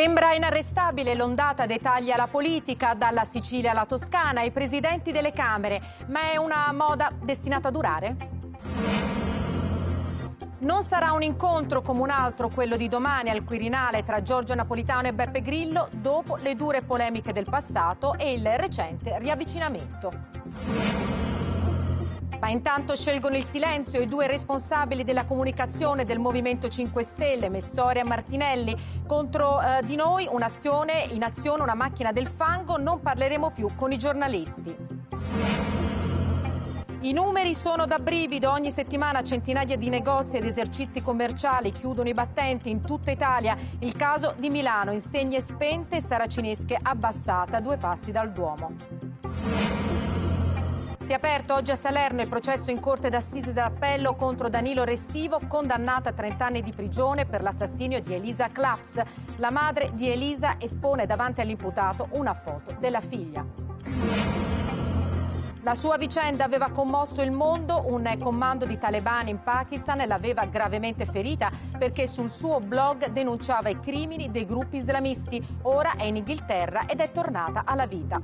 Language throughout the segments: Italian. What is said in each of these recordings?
Sembra inarrestabile l'ondata dei tagli alla politica, dalla Sicilia alla Toscana, ai presidenti delle Camere, ma è una moda destinata a durare? Non sarà un incontro come un altro quello di domani al Quirinale tra Giorgio Napolitano e Beppe Grillo dopo le dure polemiche del passato e il recente riavvicinamento. Ma intanto scelgono il silenzio i due responsabili della comunicazione del Movimento 5 Stelle, Messori e Martinelli. Contro eh, di noi un'azione, in azione una macchina del fango, non parleremo più con i giornalisti. I numeri sono da brivido, ogni settimana centinaia di negozi ed esercizi commerciali chiudono i battenti in tutta Italia. Il caso di Milano, insegne spente e saracinesche abbassata, due passi dal Duomo. Si è aperto oggi a Salerno il processo in corte d'assise d'appello contro Danilo Restivo, condannata a 30 anni di prigione per l'assassinio di Elisa Claps. La madre di Elisa espone davanti all'imputato una foto della figlia. La sua vicenda aveva commosso il mondo, un comando di talebani in Pakistan l'aveva gravemente ferita perché sul suo blog denunciava i crimini dei gruppi islamisti. Ora è in Inghilterra ed è tornata alla vita.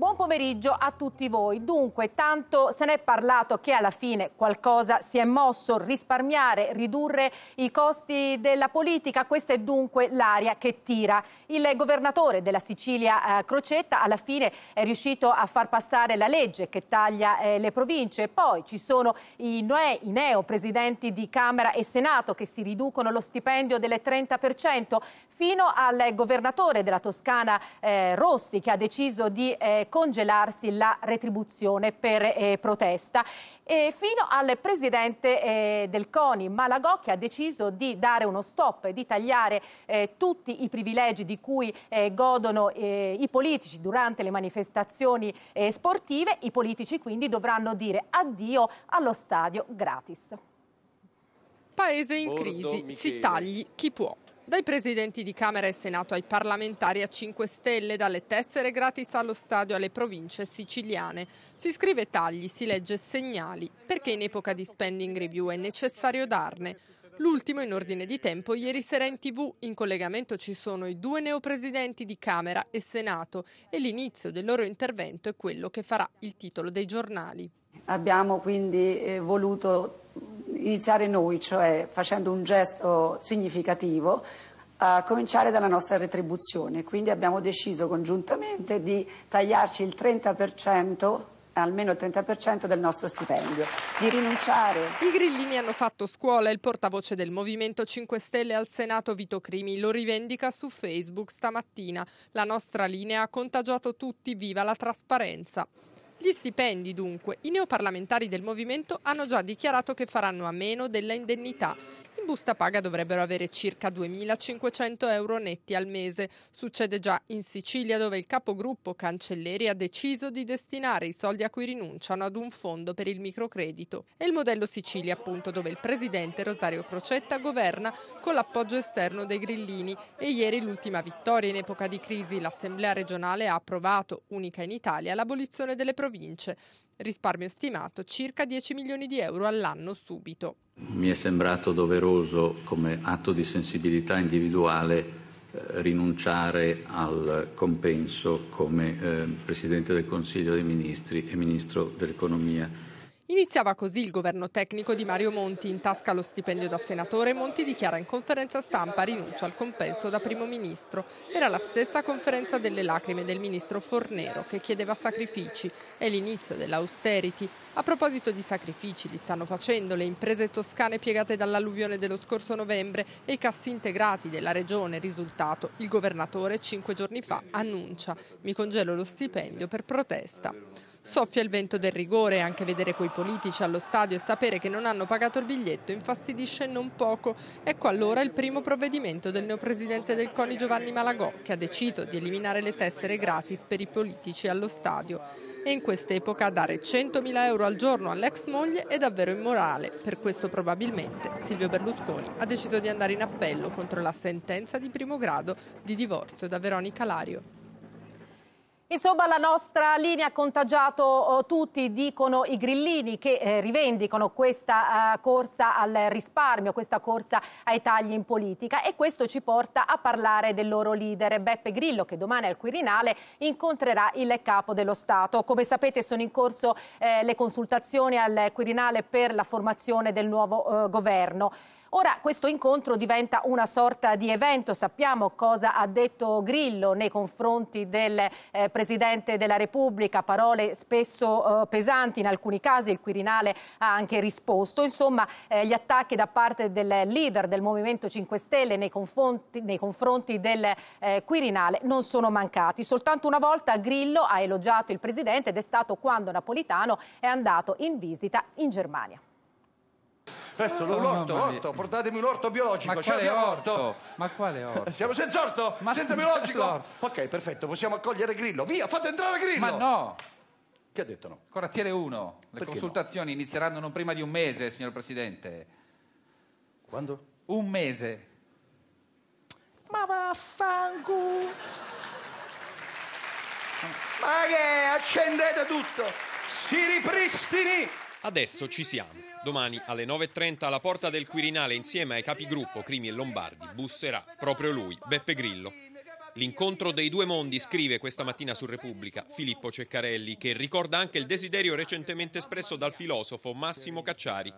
Buon pomeriggio a tutti voi. Dunque, tanto se ne è parlato che alla fine qualcosa si è mosso, risparmiare, ridurre i costi della politica, questa è dunque l'aria che tira. Il governatore della Sicilia eh, Crocetta alla fine è riuscito a far passare la legge che taglia eh, le province, poi ci sono i, noe, i neo presidenti di Camera e Senato che si riducono lo stipendio del 30% fino al governatore della Toscana eh, Rossi che ha deciso di eh, congelarsi la retribuzione per eh, protesta, e fino al presidente eh, del CONI Malagò che ha deciso di dare uno stop, di tagliare eh, tutti i privilegi di cui eh, godono eh, i politici durante le manifestazioni eh, sportive, i politici quindi dovranno dire addio allo stadio gratis. Paese in Bordo crisi, Michele. si tagli chi può. Dai presidenti di Camera e Senato ai parlamentari a 5 Stelle, dalle tessere gratis allo stadio alle province siciliane. Si scrive tagli, si legge segnali, perché in epoca di spending review è necessario darne. L'ultimo in ordine di tempo ieri sera in tv. In collegamento ci sono i due neopresidenti di Camera e Senato e l'inizio del loro intervento è quello che farà il titolo dei giornali. Abbiamo quindi eh, voluto iniziare noi, cioè facendo un gesto significativo, a cominciare dalla nostra retribuzione. Quindi abbiamo deciso congiuntamente di tagliarci il 30% almeno il 30% del nostro stipendio, di rinunciare. I grillini hanno fatto scuola, il portavoce del Movimento 5 Stelle al Senato Vito Crimi lo rivendica su Facebook stamattina. La nostra linea ha contagiato tutti, viva la trasparenza. Gli stipendi, dunque, i neoparlamentari del movimento hanno già dichiarato che faranno a meno della indennità busta paga dovrebbero avere circa 2.500 euro netti al mese. Succede già in Sicilia dove il capogruppo Cancelleri ha deciso di destinare i soldi a cui rinunciano ad un fondo per il microcredito. È il modello Sicilia appunto dove il presidente Rosario Crocetta governa con l'appoggio esterno dei grillini e ieri l'ultima vittoria in epoca di crisi. L'Assemblea regionale ha approvato, unica in Italia, l'abolizione delle province risparmio stimato circa 10 milioni di euro all'anno subito. Mi è sembrato doveroso come atto di sensibilità individuale eh, rinunciare al compenso come eh, Presidente del Consiglio dei Ministri e Ministro dell'Economia Iniziava così il governo tecnico di Mario Monti, in tasca lo stipendio da senatore, Monti dichiara in conferenza stampa rinuncia al compenso da primo ministro. Era la stessa conferenza delle lacrime del ministro Fornero che chiedeva sacrifici È l'inizio dell'austerity. A proposito di sacrifici li stanno facendo le imprese toscane piegate dall'alluvione dello scorso novembre e i cassi integrati della regione. Risultato, il governatore cinque giorni fa annuncia mi congelo lo stipendio per protesta. Soffia il vento del rigore, anche vedere quei politici allo stadio e sapere che non hanno pagato il biglietto infastidisce non poco. Ecco allora il primo provvedimento del neopresidente del CONI Giovanni Malagò, che ha deciso di eliminare le tessere gratis per i politici allo stadio. E in quest'epoca dare 100.000 euro al giorno all'ex moglie è davvero immorale. Per questo probabilmente Silvio Berlusconi ha deciso di andare in appello contro la sentenza di primo grado di divorzio da Veronica Lario. Insomma, la nostra linea ha contagiato oh, tutti, dicono i grillini che eh, rivendicano questa eh, corsa al risparmio, questa corsa ai tagli in politica e questo ci porta a parlare del loro leader Beppe Grillo che domani al Quirinale incontrerà il capo dello Stato. Come sapete sono in corso eh, le consultazioni al Quirinale per la formazione del nuovo eh, governo. Ora questo incontro diventa una sorta di evento, sappiamo cosa ha detto Grillo nei confronti del eh, Presidente della Repubblica, parole spesso eh, pesanti in alcuni casi, il Quirinale ha anche risposto, insomma eh, gli attacchi da parte del leader del Movimento 5 Stelle nei confronti, nei confronti del eh, Quirinale non sono mancati, soltanto una volta Grillo ha elogiato il Presidente ed è stato quando Napolitano è andato in visita in Germania. Presto, oh, l'orto, no, l'orto, portatemi un orto biologico. Ma quale orto? orto? Ma quale orto? Siamo senza orto, ma senza biologico. Ok, perfetto, possiamo accogliere Grillo. Via, fate entrare Grillo. Ma no. Chi ha detto no? Corazziere 1, le Perché consultazioni no? inizieranno non prima di un mese, signor Presidente. Quando? Un mese. Ma vaffanculo. Ma che è? accendete tutto! Si ripristini! Adesso ci siamo. Domani alle 9.30 alla porta del Quirinale insieme ai capigruppo Crimi e Lombardi busserà proprio lui, Beppe Grillo. L'incontro dei due mondi, scrive questa mattina su Repubblica Filippo Ceccarelli, che ricorda anche il desiderio recentemente espresso dal filosofo Massimo Cacciari.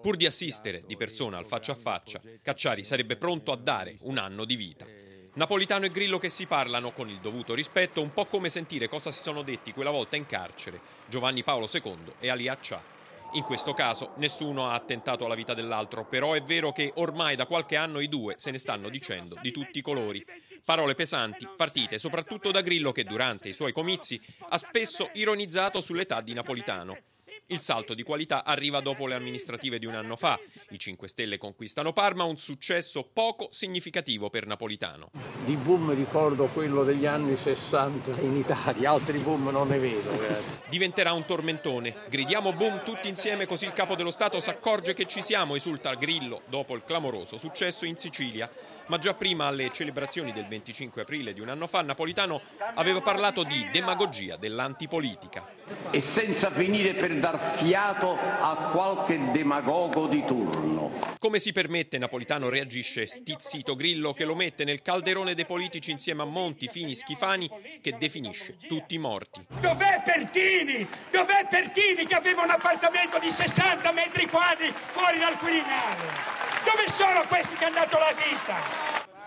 Pur di assistere di persona al faccia a faccia, Cacciari sarebbe pronto a dare un anno di vita. Napolitano e Grillo che si parlano con il dovuto rispetto, un po' come sentire cosa si sono detti quella volta in carcere Giovanni Paolo II e Ali Accià. In questo caso nessuno ha attentato alla vita dell'altro, però è vero che ormai da qualche anno i due se ne stanno dicendo di tutti i colori. Parole pesanti, partite soprattutto da Grillo che durante i suoi comizi ha spesso ironizzato sull'età di Napolitano. Il salto di qualità arriva dopo le amministrative di un anno fa. I 5 Stelle conquistano Parma, un successo poco significativo per Napolitano. Di boom ricordo quello degli anni 60 in Italia, altri boom non ne vedo. Diventerà un tormentone. Gridiamo boom tutti insieme così il capo dello Stato si accorge che ci siamo, esulta Grillo dopo il clamoroso successo in Sicilia ma già prima alle celebrazioni del 25 aprile di un anno fa Napolitano aveva parlato di demagogia dell'antipolitica. E senza finire per dar fiato a qualche demagogo di turno. Come si permette Napolitano reagisce stizzito Grillo che lo mette nel calderone dei politici insieme a Monti, Fini, Schifani che definisce tutti morti. Dov'è Pertini? Dov'è Pertini che aveva un appartamento di 60 metri quadri fuori dal Quirinale? Dove sono questi che hanno dato la vita?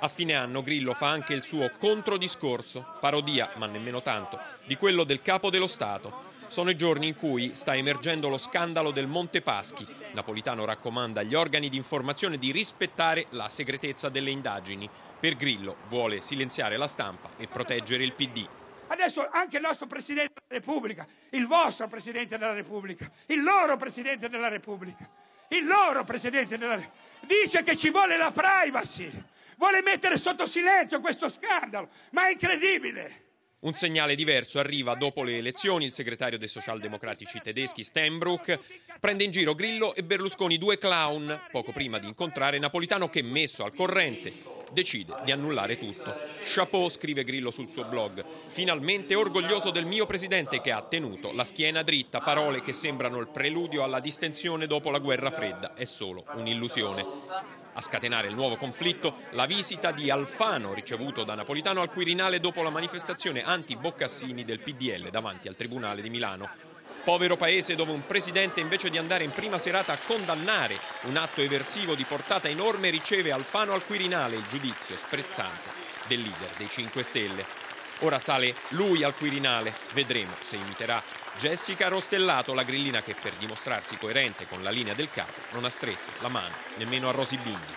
A fine anno Grillo fa anche il suo controdiscorso, parodia, ma nemmeno tanto, di quello del capo dello Stato. Sono i giorni in cui sta emergendo lo scandalo del Monte Paschi. Napolitano raccomanda agli organi di informazione di rispettare la segretezza delle indagini. Per Grillo vuole silenziare la stampa e proteggere il PD. Adesso anche il nostro Presidente della Repubblica, il vostro Presidente della Repubblica, il loro Presidente della Repubblica il loro Presidente della Dice che ci vuole la privacy, vuole mettere sotto silenzio questo scandalo, ma è incredibile. Un segnale diverso arriva dopo le elezioni. Il segretario dei socialdemocratici tedeschi Steinbrück prende in giro Grillo e Berlusconi, due clown, poco prima di incontrare Napolitano che, messo al corrente decide di annullare tutto. Chapeau, scrive Grillo sul suo blog, finalmente orgoglioso del mio presidente che ha tenuto la schiena dritta, parole che sembrano il preludio alla distensione dopo la guerra fredda, è solo un'illusione. A scatenare il nuovo conflitto la visita di Alfano ricevuto da Napolitano al Quirinale dopo la manifestazione anti-Boccassini del PDL davanti al Tribunale di Milano. Povero paese dove un presidente invece di andare in prima serata a condannare un atto eversivo di portata enorme riceve Alfano al Quirinale il giudizio sprezzante del leader dei 5 Stelle. Ora sale lui al Quirinale, vedremo se imiterà Jessica Rostellato, la grillina che per dimostrarsi coerente con la linea del capo non ha stretto la mano nemmeno a Rosy Bindi.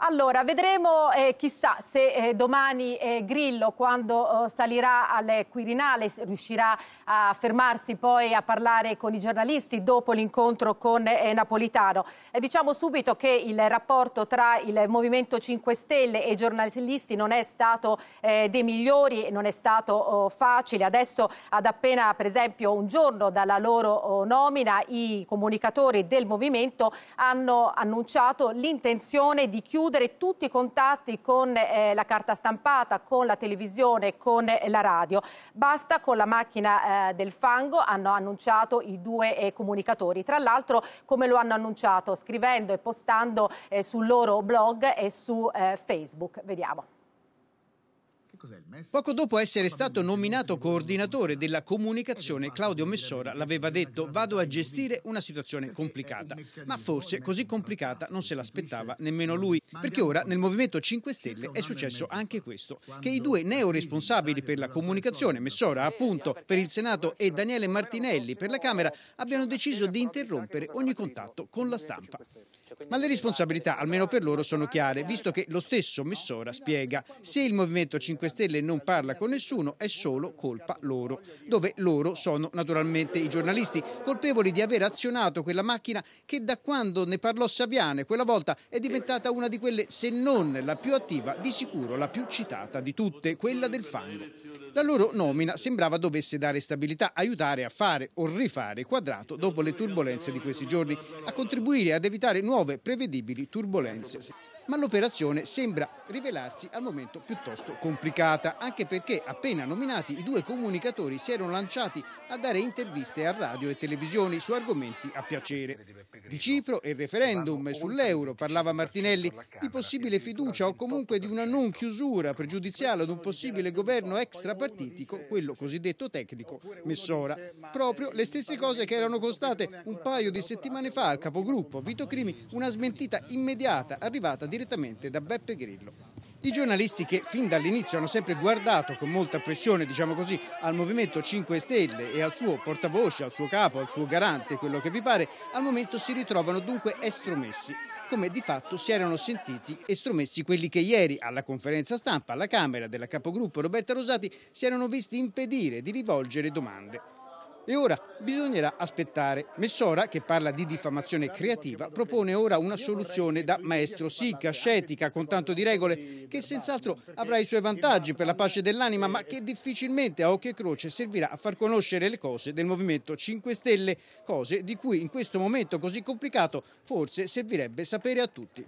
Allora, vedremo eh, chissà se eh, domani eh, Grillo, quando eh, salirà al Quirinale, riuscirà a fermarsi poi a parlare con i giornalisti dopo l'incontro con eh, Napolitano. diciamo subito che il rapporto tra il Movimento 5 Stelle e i giornalisti non è stato eh, dei migliori, non è stato oh, facile. Adesso, ad appena per esempio un giorno dalla loro oh, nomina, i comunicatori del Movimento hanno annunciato l'intenzione di chiudere chiudere tutti i contatti con eh, la carta stampata, con la televisione, con eh, la radio. Basta con la macchina eh, del fango, hanno annunciato i due eh, comunicatori. Tra l'altro, come lo hanno annunciato? Scrivendo e postando eh, sul loro blog e su eh, Facebook. Vediamo. Che cos'è il Poco dopo essere stato nominato coordinatore della comunicazione, Claudio Messora l'aveva detto, vado a gestire una situazione complicata, ma forse così complicata non se l'aspettava nemmeno lui, perché ora nel Movimento 5 Stelle è successo anche questo, che i due neoresponsabili per la comunicazione, Messora appunto per il Senato e Daniele Martinelli per la Camera, abbiano deciso di interrompere ogni contatto con la stampa. Ma le responsabilità, almeno per loro, sono chiare, visto che lo stesso Messora spiega, se il Movimento 5 Stelle Gabriele non parla con nessuno, è solo colpa loro, dove loro sono naturalmente i giornalisti, colpevoli di aver azionato quella macchina che da quando ne parlò Saviane quella volta è diventata una di quelle, se non la più attiva, di sicuro la più citata di tutte, quella del fango. La loro nomina sembrava dovesse dare stabilità, aiutare a fare o rifare quadrato dopo le turbulenze di questi giorni, a contribuire ad evitare nuove prevedibili turbulenze ma l'operazione sembra rivelarsi al momento piuttosto complicata, anche perché appena nominati i due comunicatori si erano lanciati a dare interviste a radio e televisioni su argomenti a piacere. Di Cipro e il referendum sull'euro parlava Martinelli, di possibile fiducia o comunque di una non chiusura pregiudiziale ad un possibile governo extrapartitico, quello cosiddetto tecnico, Messora. Proprio eh, le stesse cose che erano costate un paio di settimane fa al capogruppo Vito Crimi, una smentita immediata arrivata di direttamente da Beppe Grillo. I giornalisti che fin dall'inizio hanno sempre guardato con molta pressione, diciamo così, al Movimento 5 Stelle e al suo portavoce, al suo capo, al suo garante, quello che vi pare, al momento si ritrovano dunque estromessi come di fatto si erano sentiti estromessi quelli che ieri alla conferenza stampa alla Camera della capogruppo Roberta Rosati si erano visti impedire di rivolgere domande. E ora bisognerà aspettare. Messora, che parla di diffamazione creativa, propone ora una soluzione da maestro sicca, ascetica, con tanto di regole, che senz'altro avrà i suoi vantaggi per la pace dell'anima, ma che difficilmente a occhio e croce servirà a far conoscere le cose del Movimento 5 Stelle, cose di cui in questo momento così complicato forse servirebbe sapere a tutti.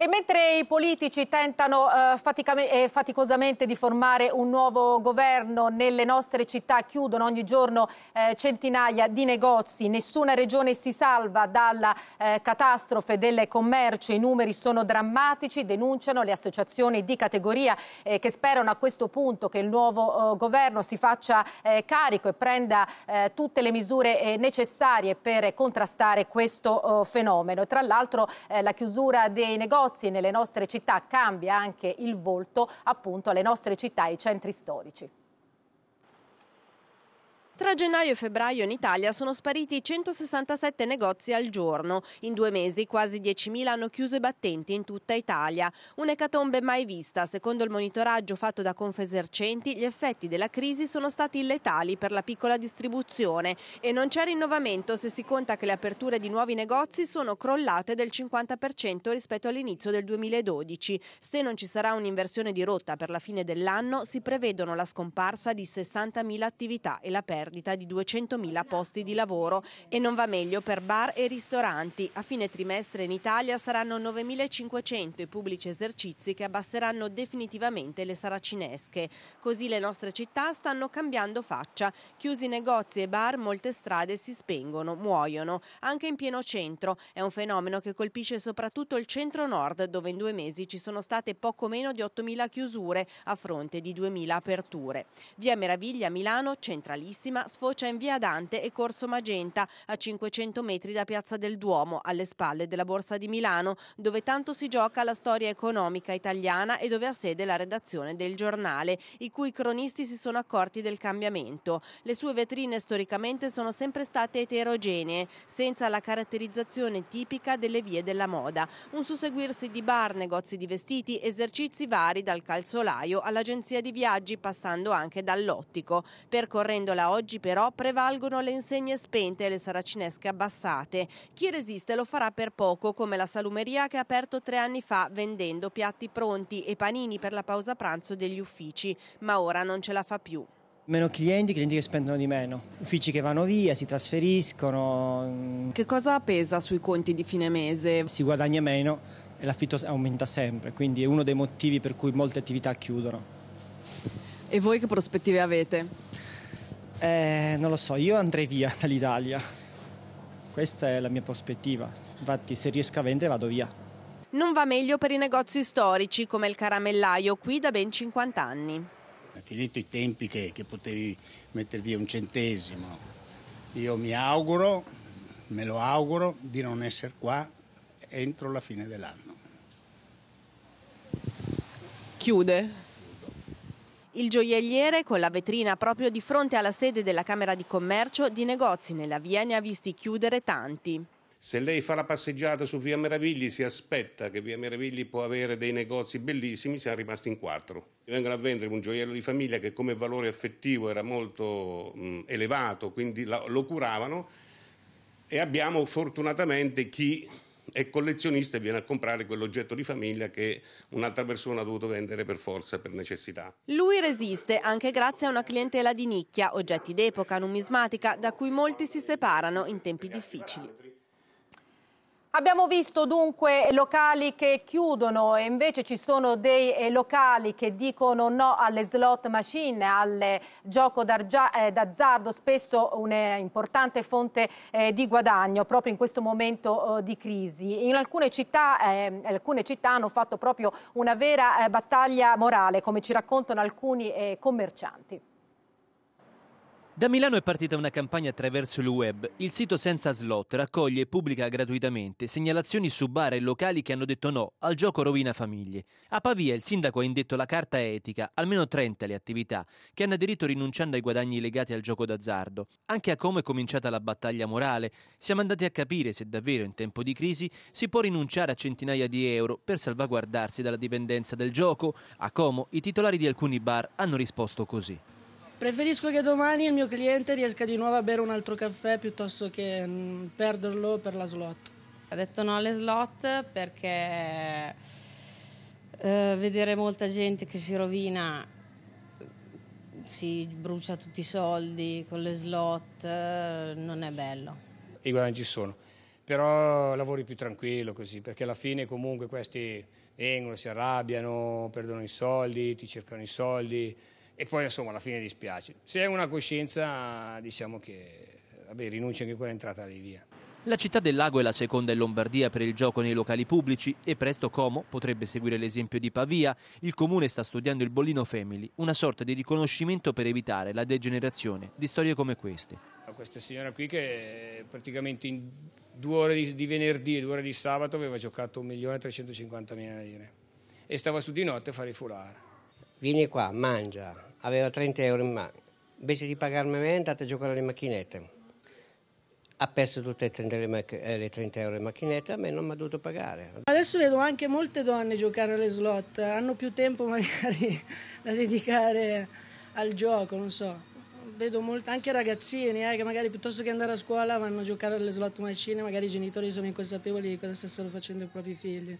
E mentre i politici tentano eh, eh, faticosamente di formare un nuovo governo, nelle nostre città chiudono ogni giorno eh, centinaia di negozi, nessuna regione si salva dalla eh, catastrofe del commercio, i numeri sono drammatici, denunciano le associazioni di categoria eh, che sperano a questo punto che il nuovo eh, governo si faccia carico e prenda tutte le misure necessarie per contrastare questo oh, fenomeno. Tra l'altro la chiusura dei negozi negozi e nelle nostre città cambia anche il volto appunto alle nostre città e ai centri storici. Tra gennaio e febbraio in Italia sono spariti 167 negozi al giorno. In due mesi quasi 10.000 hanno chiuso i battenti in tutta Italia. Un'ecatombe mai vista. Secondo il monitoraggio fatto da Confesercenti, gli effetti della crisi sono stati letali per la piccola distribuzione e non c'è rinnovamento se si conta che le aperture di nuovi negozi sono crollate del 50% rispetto all'inizio del 2012. Se non ci sarà un'inversione di rotta per la fine dell'anno, si prevedono la scomparsa di 60.000 attività e la perdita perdita di 200.000 posti di lavoro e non va meglio per bar e ristoranti. A fine trimestre in Italia saranno 9.500 i pubblici esercizi che abbasseranno definitivamente le saracinesche. Così le nostre città stanno cambiando faccia. Chiusi negozi e bar, molte strade si spengono, muoiono. Anche in pieno centro è un fenomeno che colpisce soprattutto il centro-nord, dove in due mesi ci sono state poco meno di 8.000 chiusure a fronte di 2.000 aperture. Via Meraviglia Milano, centralissima prima sfocia in via Dante e Corso Magenta, a 500 metri da Piazza del Duomo, alle spalle della Borsa di Milano, dove tanto si gioca la storia economica italiana e dove ha sede la redazione del giornale, i cui cronisti si sono accorti del cambiamento. Le sue vetrine storicamente sono sempre state eterogenee, senza la caratterizzazione tipica delle vie della moda. Un susseguirsi di bar, negozi di vestiti, esercizi vari dal calzolaio all'agenzia di viaggi, passando anche dall'ottico. Percorrendola oggi Oggi però prevalgono le insegne spente e le saracinesche abbassate. Chi resiste lo farà per poco, come la salumeria che ha aperto tre anni fa vendendo piatti pronti e panini per la pausa pranzo degli uffici, ma ora non ce la fa più meno clienti, clienti che spendono di meno, uffici che vanno via, si trasferiscono. Mm. Che cosa pesa sui conti di fine mese? Si guadagna meno e l'affitto aumenta sempre, quindi è uno dei motivi per cui molte attività chiudono. E voi che prospettive avete? Eh, non lo so, io andrei via dall'Italia. Questa è la mia prospettiva. Infatti, se riesco a vendere, vado via. Non va meglio per i negozi storici come il caramellaio, qui da ben 50 anni. È finito i tempi che, che potevi mettere via un centesimo. Io mi auguro, me lo auguro, di non essere qua entro la fine dell'anno. Chiude il gioielliere, con la vetrina proprio di fronte alla sede della Camera di Commercio, di negozi nella via ne ha visti chiudere tanti. Se lei fa la passeggiata su Via Meravigli si aspetta che Via Meravigli può avere dei negozi bellissimi, siamo rimasti in quattro. Vengono a vendere un gioiello di famiglia che come valore affettivo era molto mh, elevato, quindi lo curavano e abbiamo fortunatamente chi è collezionista e viene a comprare quell'oggetto di famiglia che un'altra persona ha dovuto vendere per forza, per necessità. Lui resiste anche grazie a una clientela di nicchia, oggetti d'epoca, numismatica, da cui molti si separano in tempi difficili. Abbiamo visto dunque locali che chiudono e invece ci sono dei eh, locali che dicono no alle slot machine, al gioco eh, d'azzardo, spesso un'importante fonte eh, di guadagno proprio in questo momento oh, di crisi. In alcune città, alcune città hanno fatto proprio una vera battaglia morale, come ci raccontano alcuni commercianti. Da Milano è partita una campagna attraverso il web. Il sito Senza Slot raccoglie e pubblica gratuitamente segnalazioni su bar e locali che hanno detto no al gioco rovina famiglie. A Pavia il sindaco ha indetto la carta etica, almeno 30 le attività, che hanno aderito rinunciando ai guadagni legati al gioco d'azzardo. Anche a come è cominciata la battaglia morale, siamo andati a capire se davvero in tempo di crisi si può rinunciare a centinaia di euro per salvaguardarsi dalla dipendenza del gioco. A Como i titolari di alcuni bar hanno risposto così. Preferisco che domani il mio cliente riesca di nuovo a bere un altro caffè piuttosto che mm, perderlo per la slot. Ha detto no alle slot perché eh, vedere molta gente che si rovina, si brucia tutti i soldi con le slot, eh, non è bello. I guadagni ci sono, però lavori più tranquillo così, perché alla fine comunque questi vengono, si arrabbiano, perdono i soldi, ti cercano i soldi e poi insomma alla fine dispiace. Se hai una coscienza diciamo che vabbè, rinuncia anche quella entrata lì via. La città del lago è la seconda in Lombardia per il gioco nei locali pubblici e presto Como potrebbe seguire l'esempio di Pavia. Il comune sta studiando il bollino Family, una sorta di riconoscimento per evitare la degenerazione di storie come queste. Questa signora qui che praticamente in due ore di, di venerdì e due ore di sabato aveva giocato 1.350.000 lire e stava su di notte a fare i foulard. Vieni qua, mangia, aveva 30 euro in mano. Invece di pagarmi me è andata a giocare alle macchinette. Ha perso tutte e 30 le, le 30 eh, euro in macchinetta, a me non mi ha dovuto pagare. Adesso vedo anche molte donne giocare alle slot, hanno più tempo magari da dedicare al gioco, non so. Vedo molto, anche ragazzini eh, che magari piuttosto che andare a scuola vanno a giocare alle slot macine, magari i genitori sono inconsapevoli di cosa stessero facendo i propri figli.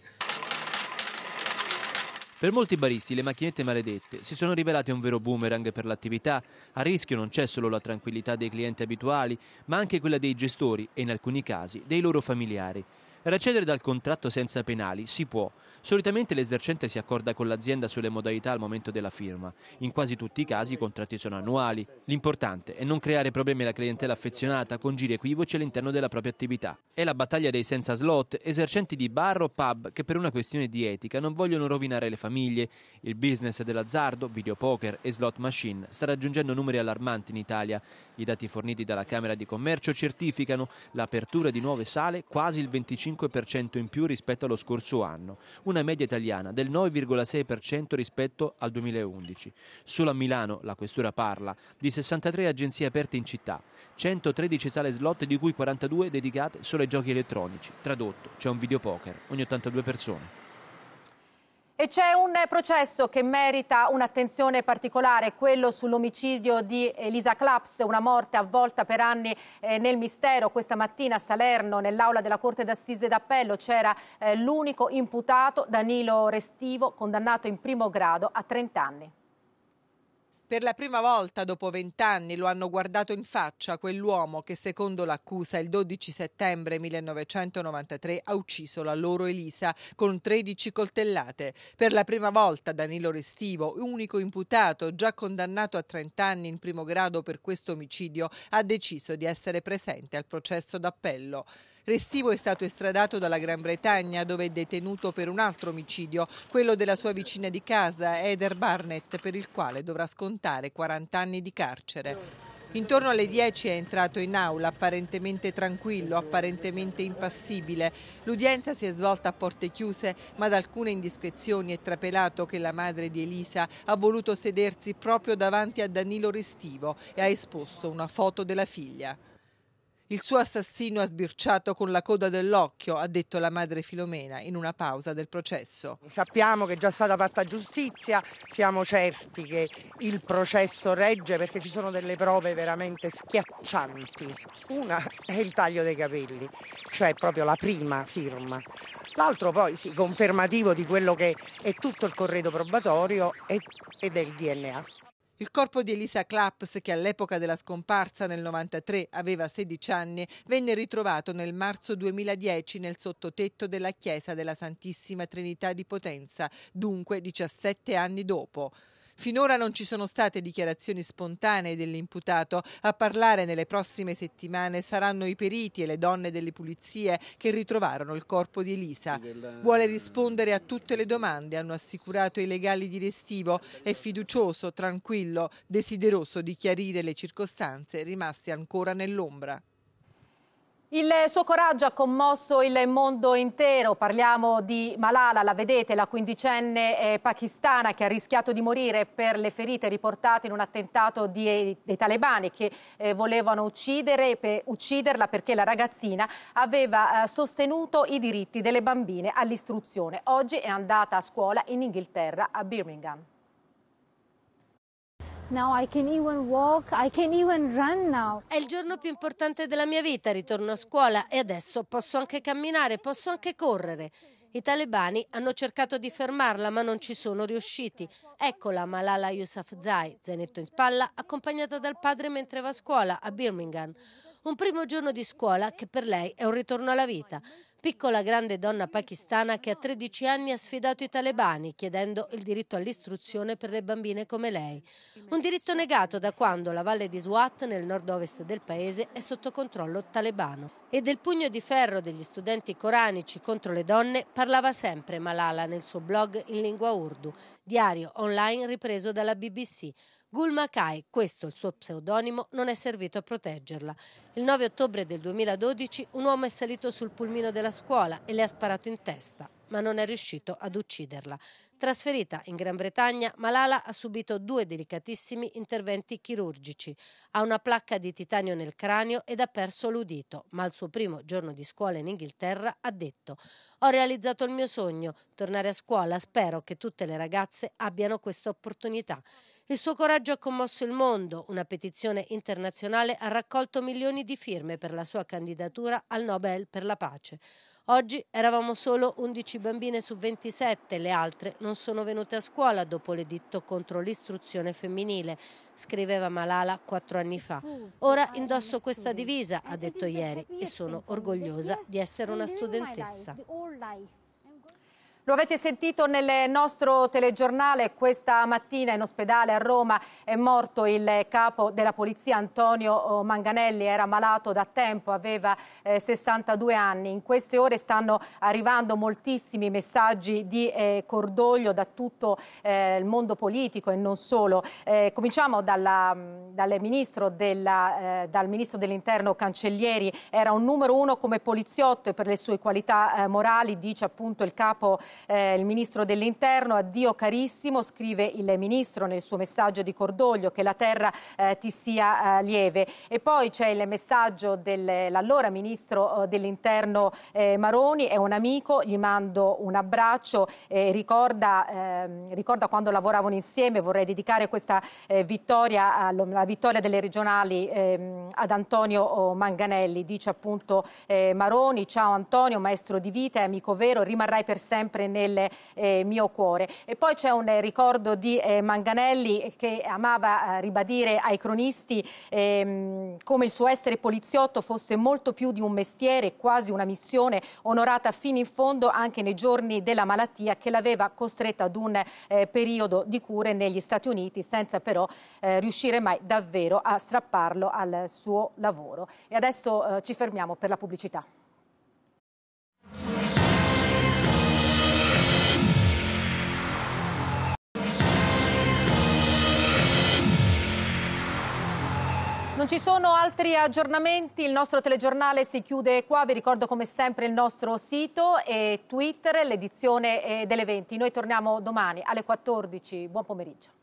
Per molti baristi le macchinette maledette si sono rivelate un vero boomerang per l'attività. A rischio non c'è solo la tranquillità dei clienti abituali, ma anche quella dei gestori e in alcuni casi dei loro familiari. Recedere dal contratto senza penali si può. Solitamente l'esercente si accorda con l'azienda sulle modalità al momento della firma. In quasi tutti i casi i contratti sono annuali. L'importante è non creare problemi alla clientela affezionata con giri equivoci all'interno della propria attività. È la battaglia dei senza slot, esercenti di bar o pub che per una questione di etica non vogliono rovinare le famiglie. Il business dell'azzardo, videopoker e slot machine sta raggiungendo numeri allarmanti in Italia. I dati forniti dalla Camera di Commercio certificano l'apertura di nuove sale quasi il 25 0,5% in più rispetto allo scorso anno, una media italiana del 9,6% rispetto al 2011. Solo a Milano, la questura parla, di 63 agenzie aperte in città, 113 sale slot di cui 42 dedicate solo ai giochi elettronici. Tradotto, c'è un videopoker ogni 82 persone. E c'è un processo che merita un'attenzione particolare, quello sull'omicidio di Elisa Claps, una morte avvolta per anni eh, nel mistero. Questa mattina a Salerno, nell'aula della Corte d'Assise d'Appello, c'era eh, l'unico imputato, Danilo Restivo, condannato in primo grado a 30 anni. Per la prima volta dopo vent'anni lo hanno guardato in faccia quell'uomo che secondo l'accusa il 12 settembre 1993 ha ucciso la loro Elisa con 13 coltellate. Per la prima volta Danilo Restivo, unico imputato già condannato a 30 anni in primo grado per questo omicidio, ha deciso di essere presente al processo d'appello. Restivo è stato estradato dalla Gran Bretagna dove è detenuto per un altro omicidio, quello della sua vicina di casa, Heather Barnett, per il quale dovrà scontare 40 anni di carcere. Intorno alle 10 è entrato in aula, apparentemente tranquillo, apparentemente impassibile. L'udienza si è svolta a porte chiuse, ma da alcune indiscrezioni è trapelato che la madre di Elisa ha voluto sedersi proprio davanti a Danilo Restivo e ha esposto una foto della figlia. Il suo assassino ha sbirciato con la coda dell'occhio, ha detto la madre Filomena in una pausa del processo. Sappiamo che è già stata fatta giustizia, siamo certi che il processo regge perché ci sono delle prove veramente schiaccianti. Una è il taglio dei capelli, cioè proprio la prima firma. L'altro poi sì, confermativo di quello che è tutto il corredo probatorio ed è il DNA. Il corpo di Elisa Claps, che all'epoca della scomparsa nel 93 aveva 16 anni, venne ritrovato nel marzo 2010 nel sottotetto della chiesa della Santissima Trinità di Potenza, dunque 17 anni dopo. Finora non ci sono state dichiarazioni spontanee dell'imputato. A parlare nelle prossime settimane saranno i periti e le donne delle pulizie che ritrovarono il corpo di Elisa. Vuole rispondere a tutte le domande, hanno assicurato i legali di Restivo. È fiducioso, tranquillo, desideroso di chiarire le circostanze rimaste ancora nell'ombra. Il suo coraggio ha commosso il mondo intero. Parliamo di Malala, la vedete, la quindicenne eh, pakistana che ha rischiato di morire per le ferite riportate in un attentato di, eh, dei talebani che eh, volevano per, ucciderla perché la ragazzina aveva eh, sostenuto i diritti delle bambine all'istruzione. Oggi è andata a scuola in Inghilterra, a Birmingham. Walk, È il giorno più importante della mia vita, ritorno a scuola e adesso posso anche camminare, posso anche correre. I talebani hanno cercato di fermarla ma non ci sono riusciti. Eccola Malala Yousafzai, zainetto in spalla, accompagnata dal padre mentre va a scuola a Birmingham. Un primo giorno di scuola che per lei è un ritorno alla vita piccola grande donna pakistana che a 13 anni ha sfidato i talebani chiedendo il diritto all'istruzione per le bambine come lei. Un diritto negato da quando la valle di Swat nel nord-ovest del paese è sotto controllo talebano. E del pugno di ferro degli studenti coranici contro le donne parlava sempre Malala nel suo blog in lingua urdu, diario online ripreso dalla BBC. Gul Makai, questo il suo pseudonimo, non è servito a proteggerla. Il 9 ottobre del 2012 un uomo è salito sul pulmino della scuola e le ha sparato in testa, ma non è riuscito ad ucciderla. Trasferita in Gran Bretagna, Malala ha subito due delicatissimi interventi chirurgici. Ha una placca di titanio nel cranio ed ha perso l'udito, ma al suo primo giorno di scuola in Inghilterra ha detto «Ho realizzato il mio sogno, tornare a scuola, spero che tutte le ragazze abbiano questa opportunità». Il suo coraggio ha commosso il mondo. Una petizione internazionale ha raccolto milioni di firme per la sua candidatura al Nobel per la pace. Oggi eravamo solo 11 bambine su 27, le altre non sono venute a scuola dopo l'editto contro l'istruzione femminile, scriveva Malala quattro anni fa. Uh, Ora indosso questa divisa, ha detto ieri, e sono orgogliosa di essere una studentessa. Lo avete sentito nel nostro telegiornale, questa mattina in ospedale a Roma è morto il capo della polizia Antonio eh, Manganelli, era malato da tempo, aveva eh, 62 anni. In queste ore stanno arrivando moltissimi messaggi di eh, cordoglio da tutto eh, il mondo politico e non solo. Eh, cominciamo dalla, mm, eh, dal ministro dell'interno Cancellieri, era un numero uno come poliziotto e per le sue qualità morali, dice appunto il capo eh, il ministro dell'interno. Addio carissimo, scrive il ministro nel suo messaggio di cordoglio, che la terra eh, ti sia eh, lieve. E poi c'è il messaggio dell'allora ministro eh, dell'interno eh, Maroni, è un amico, gli mando un abbraccio, ricorda, ehm, ricorda, quando lavoravano insieme, vorrei dedicare questa eh, vittoria, la vittoria delle regionali ehm, ad Antonio oh, Manganelli, dice appunto Maroni, ciao Antonio, maestro di vita e amico vero, rimarrai per sempre sempre nel eh, mio cuore. E poi c'è un ricordo di eh, Manganelli eh, che amava eh, ribadire ai cronisti ehm, come il suo essere poliziotto fosse molto più di un mestiere, quasi una missione onorata fino in fondo anche nei giorni della malattia che l'aveva costretta ad un eh, periodo di cure negli Stati Uniti senza però eh, riuscire mai davvero a strapparlo al suo lavoro. E adesso ci fermiamo per la pubblicità. Non ci sono altri aggiornamenti, il nostro telegiornale si chiude qua, vi ricordo come sempre il nostro sito e Twitter, l'edizione eh, delle 20. Noi torniamo domani alle 14, buon pomeriggio.